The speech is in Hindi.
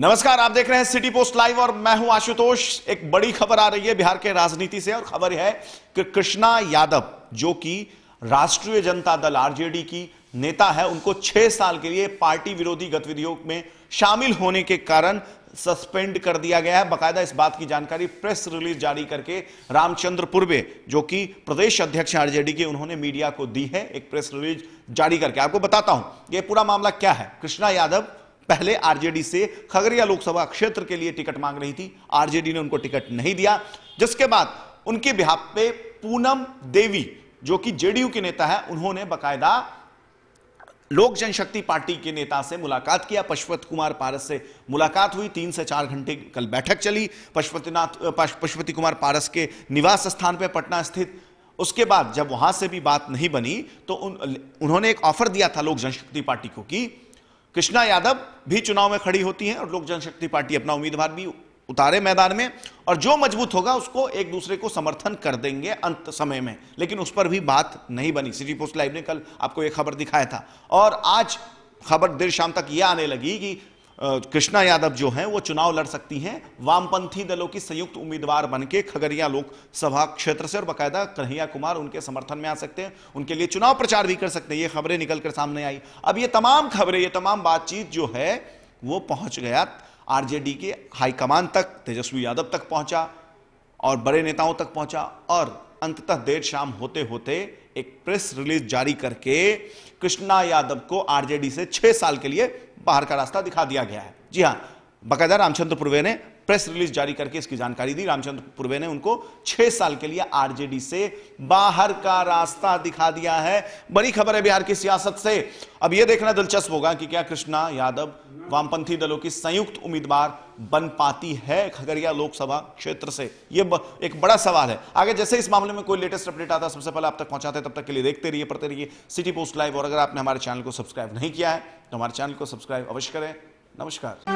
नमस्कार आप देख रहे हैं सिटी पोस्ट लाइव और मैं हूं आशुतोष एक बड़ी खबर आ रही है बिहार के राजनीति से और खबर है कि कृष्णा यादव जो कि राष्ट्रीय जनता दल आरजेडी की नेता है उनको छह साल के लिए पार्टी विरोधी गतिविधियों में शामिल होने के कारण सस्पेंड कर दिया गया है बकायदा इस बात की जानकारी प्रेस रिलीज जारी करके रामचंद्र पूर्वे जो कि प्रदेश अध्यक्ष आरजेडी के उन्होंने मीडिया को दी है एक प्रेस रिलीज जारी करके आपको बताता हूं यह पूरा मामला क्या है कृष्णा यादव पहले आरजेडी से खगड़िया लोकसभा क्षेत्र के लिए टिकट मांग रही थी आरजेडी ने उनको टिकट नहीं दिया जिसके बाद उनके बिहार पे पूनम देवी जो कि जेडीयू के नेता है उन्होंने बकायदा लोक जनशक्ति पार्टी के नेता से मुलाकात किया पशुपत कुमार पारस से मुलाकात हुई तीन से चार घंटे कल बैठक चली पशुपतिनाथ पशुपति कुमार पारस के निवास स्थान पर पटना स्थित उसके बाद जब वहां से भी बात नहीं बनी तो उन, उन्होंने एक ऑफर दिया था लोक जनशक्ति पार्टी को कि कृष्णा यादव भी चुनाव में खड़ी होती हैं और लोक जनशक्ति पार्टी अपना उम्मीदवार भी उतारे मैदान में और जो मजबूत होगा उसको एक दूसरे को समर्थन कर देंगे अंत समय में लेकिन उस पर भी बात नहीं बनी सिटी पोस्ट लाइव ने कल आपको यह खबर दिखाया था और आज खबर देर शाम तक यह आने लगी कि कृष्णा यादव जो हैं वो चुनाव लड़ सकती हैं वामपंथी दलों की संयुक्त उम्मीदवार बनके खगड़िया लोकसभा क्षेत्र से और बाकायदा कन्हैया कुमार उनके समर्थन में आ सकते हैं उनके लिए चुनाव प्रचार भी कर सकते हैं ये खबरें निकल कर सामने आई अब ये तमाम खबरें ये तमाम बातचीत जो है वो पहुंच गया आरजेडी के हाईकमान तक तेजस्वी यादव तक पहुंचा और बड़े नेताओं तक पहुंचा और अंततः देर शाम होते होते एक प्रेस रिलीज जारी करके कृष्णा यादव को आरजेडी से छह साल के लिए बाहर का रास्ता दिखा दिया गया है जी हाँ बकायदा रामचंद्र पूर्वे ने प्रेस रिलीज जारी करके इसकी जानकारी दी रामचंद्र पूर्वे ने उनको छह साल के लिए आरजेडी से बाहर का रास्ता दिखा दिया है बड़ी खबर है बिहार की सियासत से अब यह देखना दिलचस्प होगा कि क्या कृष्णा यादव वामपंथी दलों की संयुक्त उम्मीदवार बन पाती है खगड़िया लोकसभा क्षेत्र से यह एक बड़ा सवाल है आगे जैसे इस मामले में कोई लेटेस्ट अपडेट आता सबसे पहले आप तक पहुंचाते तब तक के लिए देखते रहिए पढ़ते रहिए सिटी पोस्ट लाइव और अगर आपने हमारे चैनल को सब्सक्राइब नहीं किया है तो हमारे चैनल को सब्सक्राइब अवश्य करें नमस्कार